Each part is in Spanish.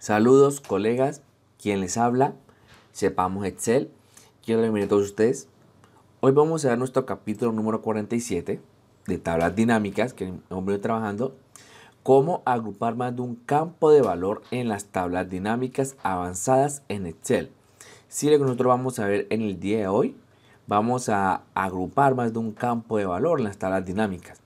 Saludos, colegas. Quien les habla, sepamos Excel. Quiero bienvenir a todos ustedes. Hoy vamos a ver nuestro capítulo número 47 de tablas dinámicas que hemos venido trabajando. Cómo agrupar más de un campo de valor en las tablas dinámicas avanzadas en Excel. Si sí, lo que nosotros vamos a ver en el día de hoy, vamos a agrupar más de un campo de valor en las tablas dinámicas.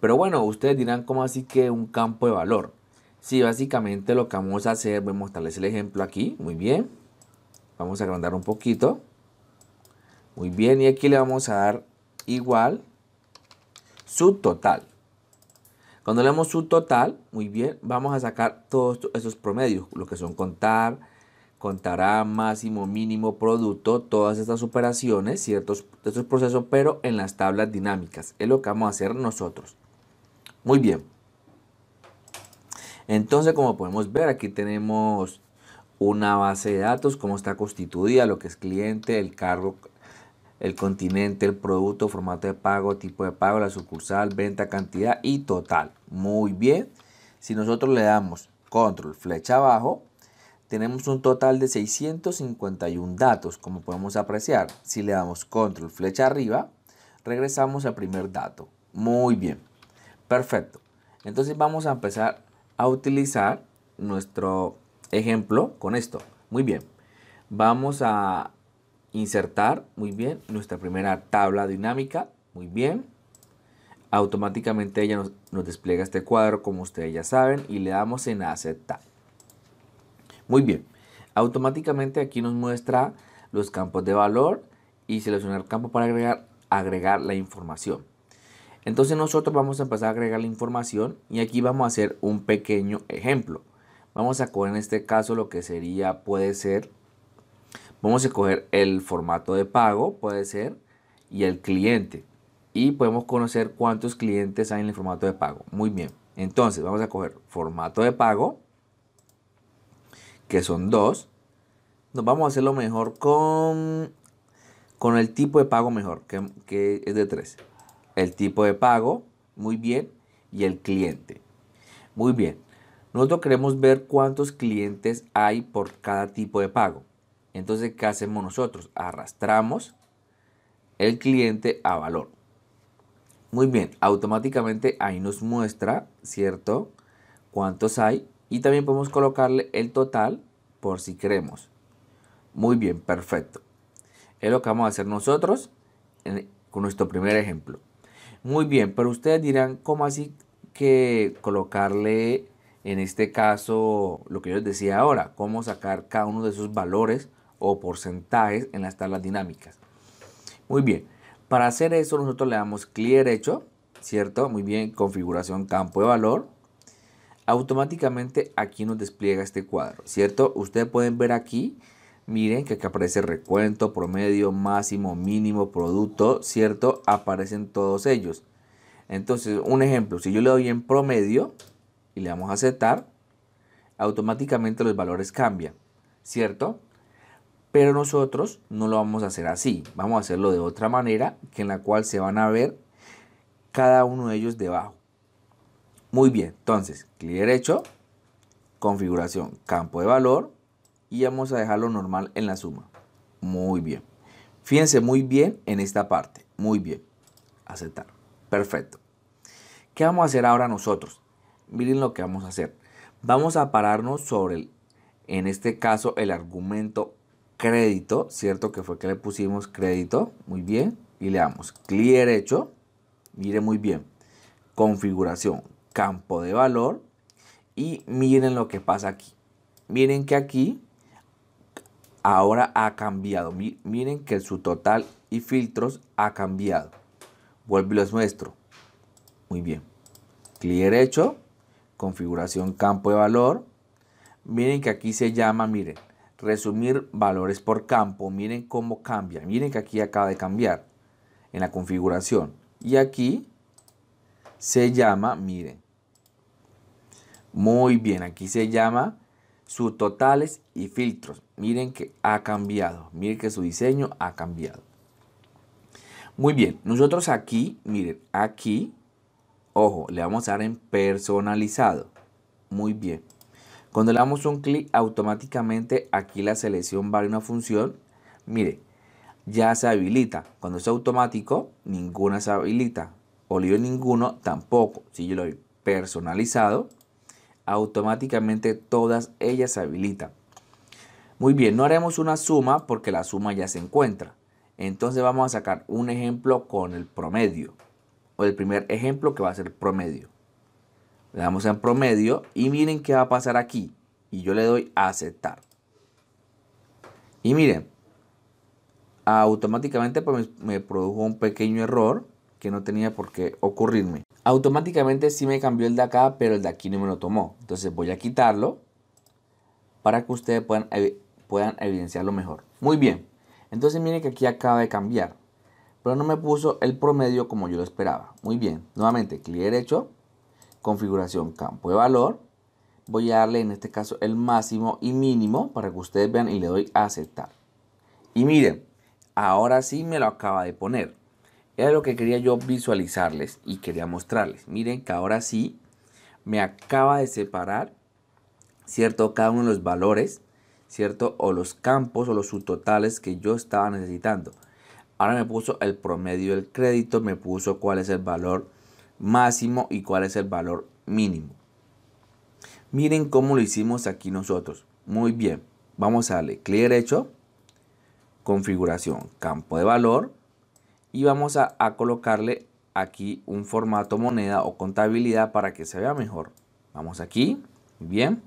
Pero bueno, ustedes dirán, ¿cómo así que un campo de valor? Sí, básicamente lo que vamos a hacer, voy a mostrarles el ejemplo aquí, muy bien. Vamos a agrandar un poquito. Muy bien, y aquí le vamos a dar igual su total. Cuando le damos total, muy bien, vamos a sacar todos esos promedios, lo que son contar, contará máximo, mínimo, producto, todas estas operaciones, ciertos estos procesos, pero en las tablas dinámicas. Es lo que vamos a hacer nosotros. Muy bien. Entonces, como podemos ver, aquí tenemos una base de datos, cómo está constituida, lo que es cliente, el cargo, el continente, el producto, formato de pago, tipo de pago, la sucursal, venta, cantidad y total. Muy bien. Si nosotros le damos control flecha abajo, tenemos un total de 651 datos, como podemos apreciar. Si le damos control flecha arriba, regresamos al primer dato. Muy bien. Perfecto. Entonces vamos a empezar a utilizar nuestro ejemplo con esto. Muy bien, vamos a insertar, muy bien, nuestra primera tabla dinámica, muy bien. Automáticamente ella nos, despliega este cuadro, como ustedes ya saben, y le damos en aceptar. Muy bien, automáticamente aquí nos muestra los campos de valor y seleccionar campo para agregar, agregar la información. Entonces nosotros vamos a empezar a agregar la información y aquí vamos a hacer un pequeño ejemplo. Vamos a coger en este caso lo que sería, puede ser, vamos a coger el formato de pago, puede ser, y el cliente. Y podemos conocer cuántos clientes hay en el formato de pago. Muy bien. Entonces vamos a coger formato de pago, que son dos. Nos vamos a hacerlo mejor con, con el tipo de pago mejor, que es de tres el tipo de pago, muy bien, y el cliente. Muy bien, nosotros queremos ver cuántos clientes hay por cada tipo de pago. Entonces, ¿qué hacemos nosotros? Arrastramos el cliente a valor. Muy bien, automáticamente ahí nos muestra, ¿cierto? Cuántos hay y también podemos colocarle el total por si queremos. Muy bien, perfecto. Es lo que vamos a hacer nosotros con nuestro primer ejemplo. Muy bien, pero ustedes dirán, ¿cómo así que colocarle en este caso lo que yo les decía ahora? ¿Cómo sacar cada uno de esos valores o porcentajes en las tablas dinámicas? Muy bien, para hacer eso nosotros le damos clic derecho, ¿cierto? Muy bien, configuración campo de valor. Automáticamente aquí nos despliega este cuadro, ¿cierto? Ustedes pueden ver aquí Miren que acá aparece recuento, promedio, máximo, mínimo, producto, ¿cierto? Aparecen todos ellos. Entonces, un ejemplo, si yo le doy en promedio y le damos a aceptar, automáticamente los valores cambian, ¿cierto? Pero nosotros no lo vamos a hacer así, vamos a hacerlo de otra manera, que en la cual se van a ver cada uno de ellos debajo. Muy bien, entonces, clic derecho, configuración, campo de valor, y vamos a dejarlo normal en la suma. Muy bien. Fíjense muy bien en esta parte. Muy bien. Aceptar. Perfecto. ¿Qué vamos a hacer ahora nosotros? Miren lo que vamos a hacer. Vamos a pararnos sobre, el, en este caso, el argumento crédito, ¿cierto? Que fue que le pusimos crédito. Muy bien. Y le damos clic derecho. Mire muy bien. Configuración, campo de valor. Y miren lo que pasa aquí. Miren que aquí ahora ha cambiado. Miren que su total y filtros ha cambiado. Vuelve y los Muy bien. Clic derecho, configuración campo de valor. Miren que aquí se llama, miren, resumir valores por campo. Miren cómo cambia. Miren que aquí acaba de cambiar en la configuración. Y aquí se llama, miren. Muy bien, aquí se llama sus totales y filtros. Miren que ha cambiado, miren que su diseño ha cambiado. Muy bien, nosotros aquí, miren, aquí, ojo, le vamos a dar en personalizado. Muy bien. Cuando le damos un clic, automáticamente aquí la selección va a una función. Mire, ya se habilita. Cuando es automático, ninguna se habilita. Olive, ninguno tampoco. Si yo lo he personalizado, automáticamente todas ellas se habilitan. Muy bien, no haremos una suma porque la suma ya se encuentra. Entonces vamos a sacar un ejemplo con el promedio. O el primer ejemplo que va a ser promedio. Le damos en promedio y miren qué va a pasar aquí. Y yo le doy a aceptar. Y miren, automáticamente pues me produjo un pequeño error que no tenía por qué ocurrirme automáticamente sí me cambió el de acá, pero el de aquí no me lo tomó. Entonces voy a quitarlo para que ustedes puedan, puedan evidenciarlo mejor. Muy bien, entonces miren que aquí acaba de cambiar, pero no me puso el promedio como yo lo esperaba. Muy bien, nuevamente, clic derecho, configuración campo de valor. Voy a darle en este caso el máximo y mínimo para que ustedes vean y le doy a aceptar. Y miren, ahora sí me lo acaba de poner. Era lo que quería yo visualizarles y quería mostrarles. Miren que ahora sí me acaba de separar, ¿cierto? Cada uno de los valores, ¿cierto? O los campos o los subtotales que yo estaba necesitando. Ahora me puso el promedio del crédito, me puso cuál es el valor máximo y cuál es el valor mínimo. Miren cómo lo hicimos aquí nosotros. Muy bien. Vamos a darle clic derecho, configuración, campo de valor, y vamos a, colocarle aquí un formato moneda o contabilidad para que se vea mejor. Vamos aquí, bien,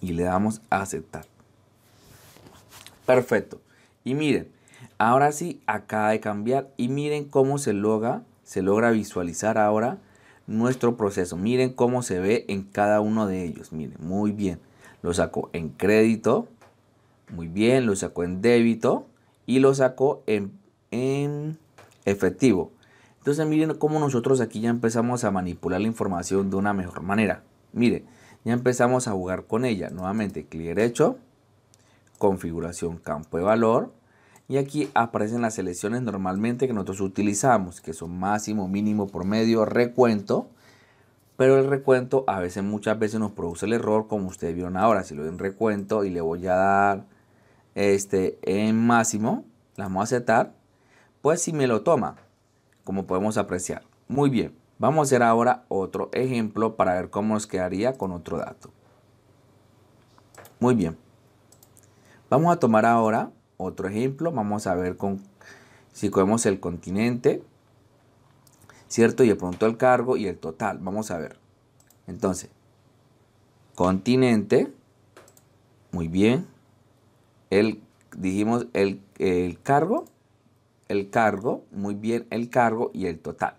y le damos a aceptar. Perfecto. Y miren, ahora sí acaba de cambiar y miren cómo se logra, se logra visualizar ahora nuestro proceso. Miren cómo se ve en cada uno de ellos. Miren, muy bien. Lo sacó en crédito, muy bien, lo sacó en débito y lo sacó en en efectivo. Entonces miren cómo nosotros aquí ya empezamos a manipular la información de una mejor manera. Mire, ya empezamos a jugar con ella. Nuevamente, clic derecho, configuración campo de valor. Y aquí aparecen las selecciones normalmente que nosotros utilizamos, que son máximo, mínimo, promedio, recuento. Pero el recuento a veces, muchas veces nos produce el error, como ustedes vieron ahora. Si lo doy en recuento y le voy a dar este en máximo, la vamos a aceptar pues si me lo toma, como podemos apreciar. Muy bien, vamos a hacer ahora otro ejemplo para ver cómo nos quedaría con otro dato. Muy bien, vamos a tomar ahora otro ejemplo, vamos a ver con, si cogemos el continente, ¿cierto? Y de pronto el cargo y el total, vamos a ver. Entonces, continente, muy bien, el, dijimos el, el cargo, el cargo, muy bien, el cargo y el total.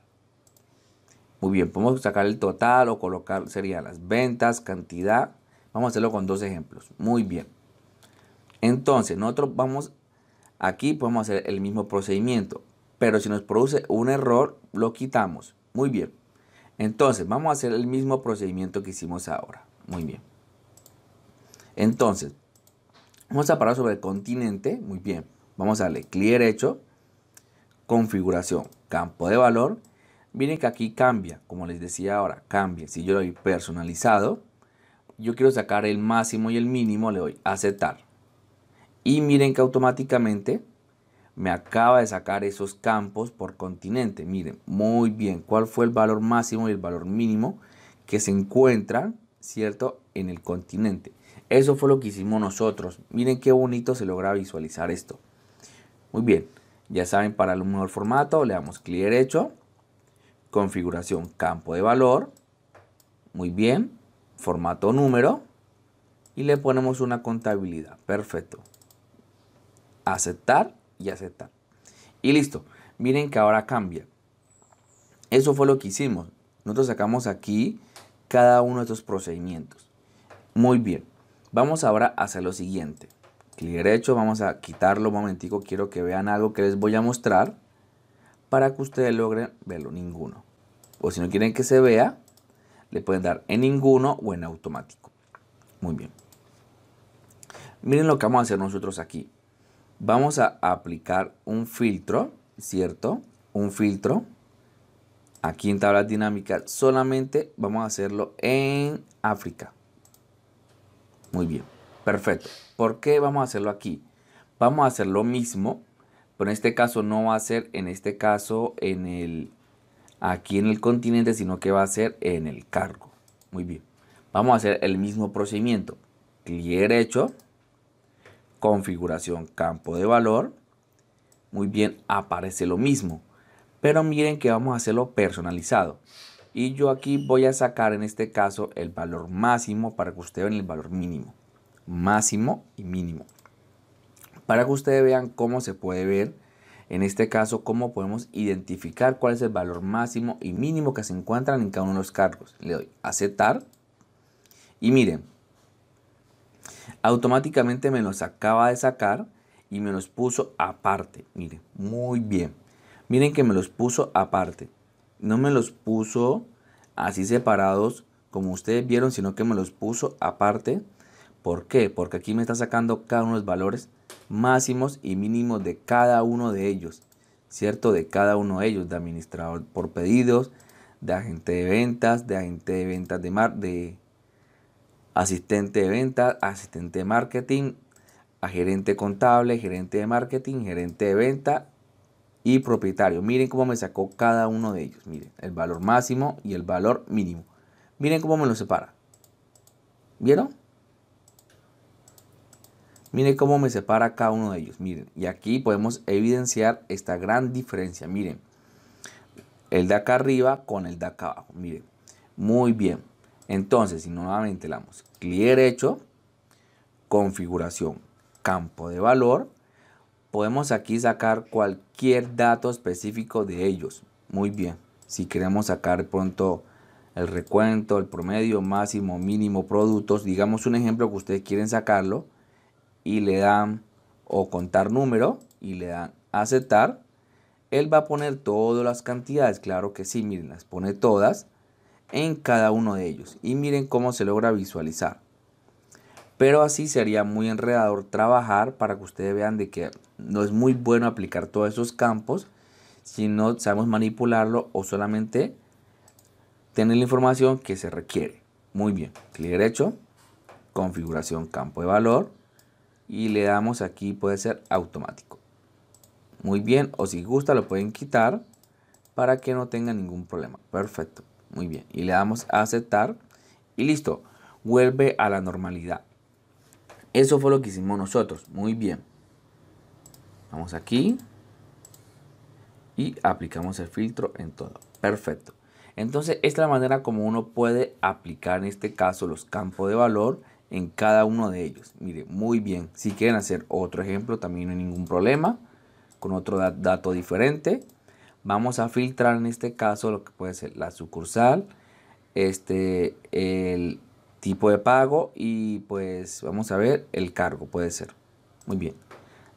Muy bien, podemos sacar el total o colocar, sería las ventas, cantidad. Vamos a hacerlo con dos ejemplos. Muy bien. Entonces, nosotros vamos, aquí podemos hacer el mismo procedimiento, pero si nos produce un error, lo quitamos. Muy bien. Entonces, vamos a hacer el mismo procedimiento que hicimos ahora. Muy bien. Entonces, vamos a parar sobre el continente. Muy bien. Vamos a darle clic derecho configuración, campo de valor, miren que aquí cambia, como les decía ahora, cambia. Si yo lo doy personalizado, yo quiero sacar el máximo y el mínimo, le doy aceptar. Y miren que automáticamente me acaba de sacar esos campos por continente. Miren, muy bien, cuál fue el valor máximo y el valor mínimo que se encuentran, ¿cierto?, en el continente. Eso fue lo que hicimos nosotros. Miren qué bonito se logra visualizar esto. Muy bien, ya saben, para el mejor formato le damos clic derecho, configuración campo de valor, muy bien, formato número y le ponemos una contabilidad, perfecto. Aceptar y aceptar. Y listo, miren que ahora cambia. Eso fue lo que hicimos. Nosotros sacamos aquí cada uno de estos procedimientos. Muy bien, vamos ahora a hacer lo siguiente clic derecho, vamos a quitarlo un momentico, quiero que vean algo que les voy a mostrar para que ustedes logren verlo, ninguno. O si no quieren que se vea, le pueden dar en ninguno o en automático. Muy bien. Miren lo que vamos a hacer nosotros aquí. Vamos a aplicar un filtro, ¿cierto? Un filtro. Aquí en tablas dinámicas solamente vamos a hacerlo en África. Muy bien. Perfecto. ¿Por qué vamos a hacerlo aquí? Vamos a hacer lo mismo, pero en este caso no va a ser en este caso en el aquí en el continente, sino que va a ser en el cargo. Muy bien. Vamos a hacer el mismo procedimiento. Clic derecho, configuración campo de valor. Muy bien, aparece lo mismo. Pero miren que vamos a hacerlo personalizado. Y yo aquí voy a sacar en este caso el valor máximo para que usted vean el valor mínimo máximo y mínimo. Para que ustedes vean cómo se puede ver, en este caso, cómo podemos identificar cuál es el valor máximo y mínimo que se encuentran en cada uno de los cargos. Le doy aceptar y miren, automáticamente me los acaba de sacar y me los puso aparte. Miren, muy bien. Miren que me los puso aparte. No me los puso así separados como ustedes vieron, sino que me los puso aparte ¿Por qué? Porque aquí me está sacando cada uno de los valores máximos y mínimos de cada uno de ellos, ¿cierto? De cada uno de ellos, de administrador por pedidos, de agente de ventas, de agente de ventas de mar, de asistente de ventas, asistente de marketing, a gerente contable, gerente de marketing, gerente de venta y propietario. Miren cómo me sacó cada uno de ellos. Miren, el valor máximo y el valor mínimo. Miren cómo me lo separa. ¿Vieron? miren cómo me separa cada uno de ellos. Miren, y aquí podemos evidenciar esta gran diferencia. Miren, el de acá arriba con el de acá abajo. Miren, muy bien. Entonces, si nuevamente le damos clic derecho, configuración, campo de valor, podemos aquí sacar cualquier dato específico de ellos. Muy bien. Si queremos sacar pronto el recuento, el promedio, máximo, mínimo, productos, digamos un ejemplo que ustedes quieren sacarlo, y le dan o contar número y le dan aceptar, él va a poner todas las cantidades, claro que sí, miren, las pone todas en cada uno de ellos y miren cómo se logra visualizar. Pero así sería muy enredador trabajar para que ustedes vean de que no es muy bueno aplicar todos esos campos si no sabemos manipularlo o solamente tener la información que se requiere. Muy bien, clic derecho, configuración campo de valor, y le damos aquí, puede ser automático. Muy bien, o si gusta lo pueden quitar para que no tenga ningún problema. Perfecto, muy bien. Y le damos a aceptar y listo, vuelve a la normalidad. Eso fue lo que hicimos nosotros, muy bien. Vamos aquí y aplicamos el filtro en todo. Perfecto. Entonces, esta es la manera como uno puede aplicar en este caso los campos de valor en cada uno de ellos. Mire, muy bien. Si quieren hacer otro ejemplo, también no hay ningún problema. Con otro dato diferente. Vamos a filtrar en este caso lo que puede ser la sucursal, este, el tipo de pago y pues vamos a ver el cargo, puede ser. Muy bien.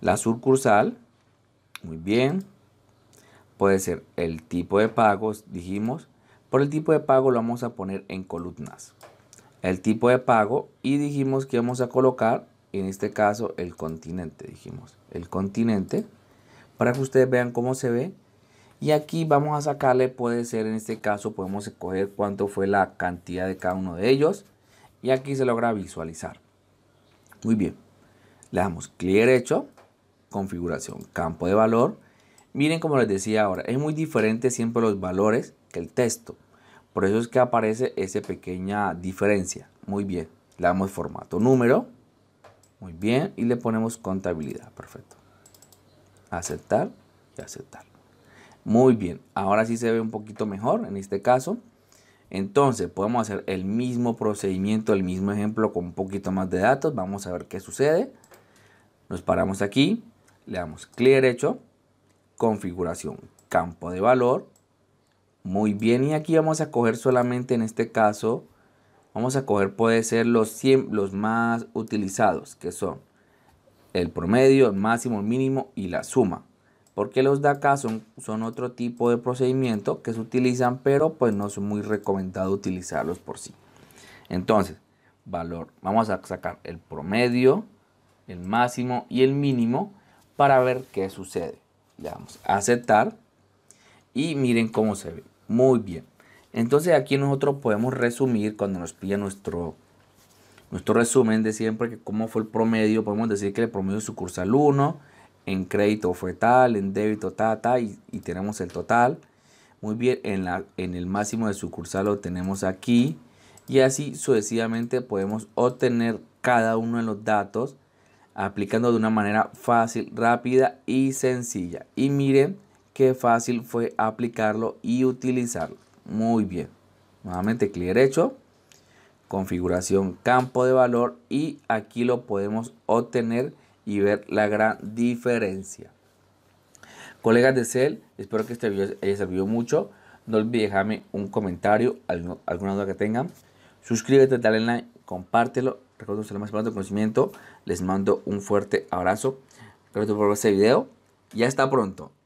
La sucursal, muy bien. Puede ser el tipo de pagos, dijimos. Por el tipo de pago lo vamos a poner en columnas el tipo de pago y dijimos que vamos a colocar, en este caso, el continente, dijimos, el continente, para que ustedes vean cómo se ve. Y aquí vamos a sacarle, puede ser en este caso, podemos escoger cuánto fue la cantidad de cada uno de ellos. Y aquí se logra visualizar. Muy bien. Le damos clic derecho, configuración, campo de valor. Miren como les decía ahora, es muy diferente siempre los valores que el texto. Por eso es que aparece esa pequeña diferencia. Muy bien. Le damos formato número. Muy bien. Y le ponemos contabilidad. Perfecto. Aceptar y aceptar. Muy bien. Ahora sí se ve un poquito mejor en este caso. Entonces podemos hacer el mismo procedimiento, el mismo ejemplo con un poquito más de datos. Vamos a ver qué sucede. Nos paramos aquí. Le damos clic derecho. Configuración. Campo de valor muy bien, y aquí vamos a coger solamente en este caso, vamos a coger puede ser los, los más utilizados, que son el promedio, el máximo, el mínimo y la suma. Porque los de acá son, son otro tipo de procedimiento que se utilizan, pero pues no es muy recomendado utilizarlos por sí. Entonces, valor, vamos a sacar el promedio, el máximo y el mínimo para ver qué sucede. Le damos a aceptar y miren cómo se ve. Muy bien. Entonces aquí nosotros podemos resumir cuando nos pilla nuestro, nuestro resumen de siempre, que cómo fue el promedio, podemos decir que el promedio sucursal 1, en crédito fue tal, en débito tal, tal, y, tenemos el total. Muy bien, en, la, en el máximo de sucursal lo tenemos aquí. Y así sucesivamente podemos obtener cada uno de los datos aplicando de una manera fácil, rápida y sencilla. Y miren, fácil fue aplicarlo y utilizarlo. Muy bien. Nuevamente clic derecho, configuración campo de valor y aquí lo podemos obtener y ver la gran diferencia. Colegas de cel espero que este video haya servido mucho. No olviden dejarme un comentario, alguna duda que tengan. Suscríbete, dale like, compártelo. recuerdo que más importante conocimiento. Les mando un fuerte abrazo. Gracias por ver este video Ya está pronto.